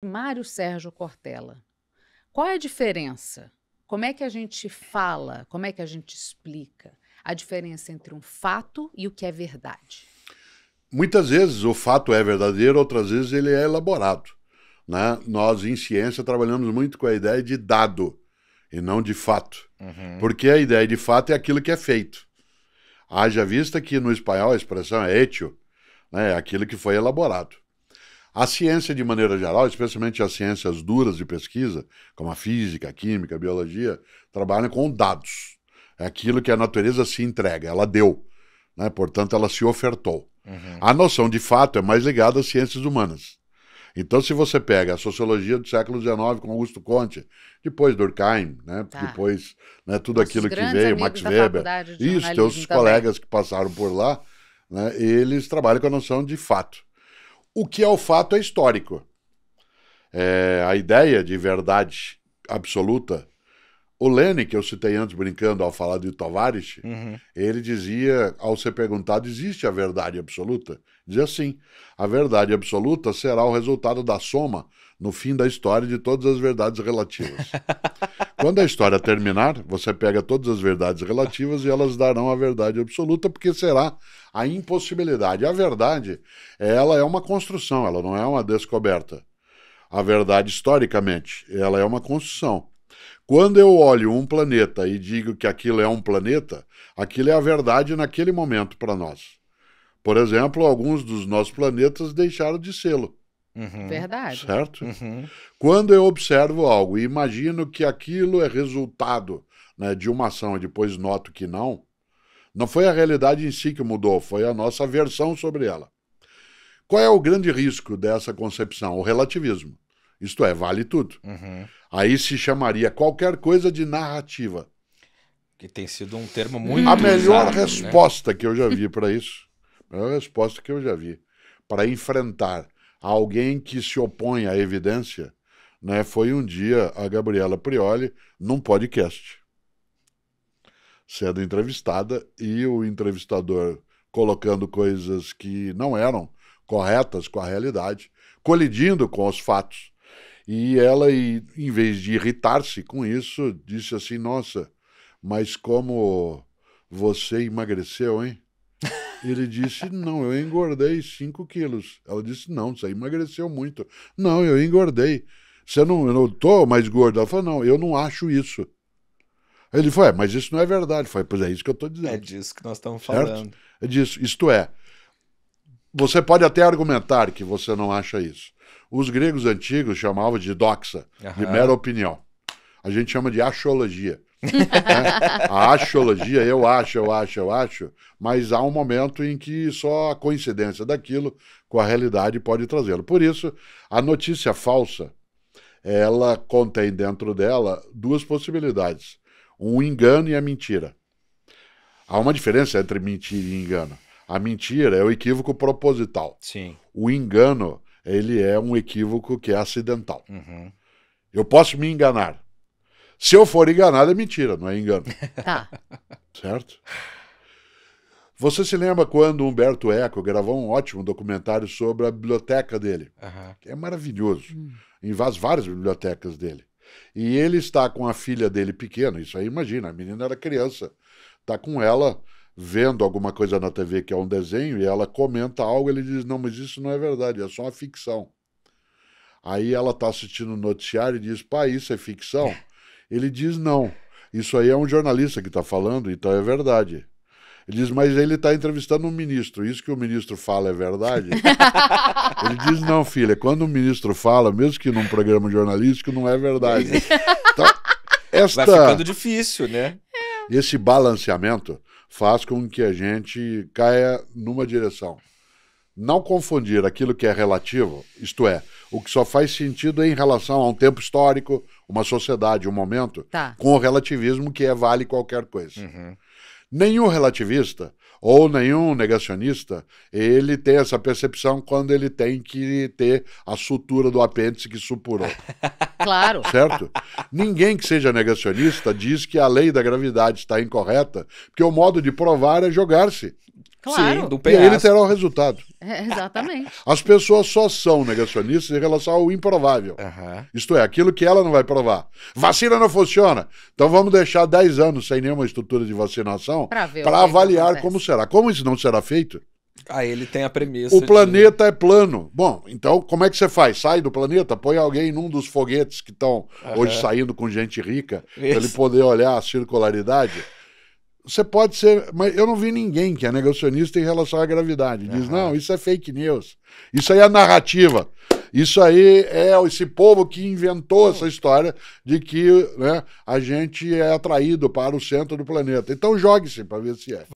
Mário Sérgio Cortella. Qual é a diferença? Como é que a gente fala? Como é que a gente explica a diferença entre um fato e o que é verdade? Muitas vezes o fato é verdadeiro, outras vezes ele é elaborado. Né? Nós, em ciência, trabalhamos muito com a ideia de dado e não de fato. Uhum. Porque a ideia de fato é aquilo que é feito. Haja vista que no espanhol a expressão é "etio", né? É aquilo que foi elaborado. A ciência, de maneira geral, especialmente as ciências duras de pesquisa, como a física, a química, a biologia, trabalham com dados. É aquilo que a natureza se entrega, ela deu. Né? Portanto, ela se ofertou. Uhum. A noção de fato é mais ligada às ciências humanas. Então, se você pega a sociologia do século XIX com Augusto Conte, depois Durkheim, né? Tá. depois né, tudo aquilo que veio, Max Weber, isso, os seus colegas que passaram por lá, né, eles trabalham com a noção de fato o que é o fato é histórico. É, a ideia de verdade absoluta. O Lênin, que eu citei antes brincando ao falar de Tavares, uhum. ele dizia, ao ser perguntado, existe a verdade absoluta? Dizia assim: a verdade absoluta será o resultado da soma no fim da história de todas as verdades relativas. Quando a história terminar, você pega todas as verdades relativas e elas darão a verdade absoluta, porque será a impossibilidade. A verdade, ela é uma construção, ela não é uma descoberta. A verdade, historicamente, ela é uma construção. Quando eu olho um planeta e digo que aquilo é um planeta, aquilo é a verdade naquele momento para nós. Por exemplo, alguns dos nossos planetas deixaram de sê-lo. Uhum, Verdade. Certo? Uhum. Quando eu observo algo e imagino que aquilo é resultado né, de uma ação e depois noto que não, não foi a realidade em si que mudou, foi a nossa versão sobre ela. Qual é o grande risco dessa concepção? O relativismo. Isto é, vale tudo. Uhum. Aí se chamaria qualquer coisa de narrativa. Que tem sido um termo muito. A melhor usado, né? resposta né? que eu já vi para isso, a melhor resposta que eu já vi para enfrentar alguém que se opõe à evidência, né, foi um dia a Gabriela Prioli num podcast, sendo entrevistada e o entrevistador colocando coisas que não eram corretas com a realidade, colidindo com os fatos. E ela, em vez de irritar-se com isso, disse assim: Nossa, mas como você emagreceu, hein? Ele disse: Não, eu engordei 5 quilos. Ela disse: Não, você emagreceu muito. Não, eu engordei. Você não, eu não tô mais gordo. Ela falou: Não, eu não acho isso. ele falou: é, Mas isso não é verdade. Foi, pois é isso que eu estou dizendo. É disso que nós estamos falando. É disso. Isto é, você pode até argumentar que você não acha isso. Os gregos antigos chamavam de doxa, uhum. de mera opinião. A gente chama de axiologia. a astrologia, eu acho, eu acho, eu acho, mas há um momento em que só a coincidência daquilo com a realidade pode trazê-lo. Por isso, a notícia falsa, ela contém dentro dela duas possibilidades: um engano e a mentira. Há uma diferença entre mentira e engano. A mentira é o equívoco proposital. Sim. O engano, ele é um equívoco que é acidental. Uhum. Eu posso me enganar, se eu for enganado, é mentira, não é engano. Tá. Certo? Você se lembra quando Humberto Eco gravou um ótimo documentário sobre a biblioteca dele? Uhum. Que é maravilhoso. Hum. Em várias bibliotecas dele. E ele está com a filha dele pequena, isso aí imagina, a menina era criança. Está com ela vendo alguma coisa na TV que é um desenho e ela comenta algo, ele diz: Não, mas isso não é verdade, é só uma ficção. Aí ela está assistindo o um noticiário e diz: Pai, isso é ficção? Ele diz não. Isso aí é um jornalista que está falando, então é verdade. Ele diz, mas ele está entrevistando um ministro. Isso que o ministro fala é verdade? ele diz, não, filha, quando o ministro fala, mesmo que num programa jornalístico, não é verdade. Então, esta, Vai ficando difícil, né? Esse balanceamento faz com que a gente caia numa direção não confundir aquilo que é relativo, isto é, o que só faz sentido em relação a um tempo histórico, uma sociedade, um momento, tá. com o relativismo que é vale qualquer coisa. Uhum. Nenhum relativista ou nenhum negacionista, ele tem essa percepção quando ele tem que ter a sutura do apêndice que supurou. claro. Certo? Ninguém que seja negacionista diz que a lei da gravidade está incorreta, porque o modo de provar é jogar-se. Claro. Sim, do e ele terá o resultado. É, exatamente. As pessoas só são negacionistas em relação ao improvável. Uhum. Isto é, aquilo que ela não vai provar. Vacina não funciona. Então vamos deixar 10 anos sem nenhuma estrutura de vacinação para é avaliar como será. Como isso não será feito? Aí ele tem a premissa. O de... planeta é plano. Bom, então como é que você faz? Sai do planeta, põe alguém num dos foguetes que estão uhum. hoje saindo com gente rica, para ele poder olhar a circularidade. Você pode ser, mas eu não vi ninguém que é negacionista em relação à gravidade. Diz, uhum. não, isso é fake news. Isso aí é narrativa. Isso aí é esse povo que inventou essa hum. história de que né, a gente é atraído para o centro do planeta. Então jogue-se para ver se é.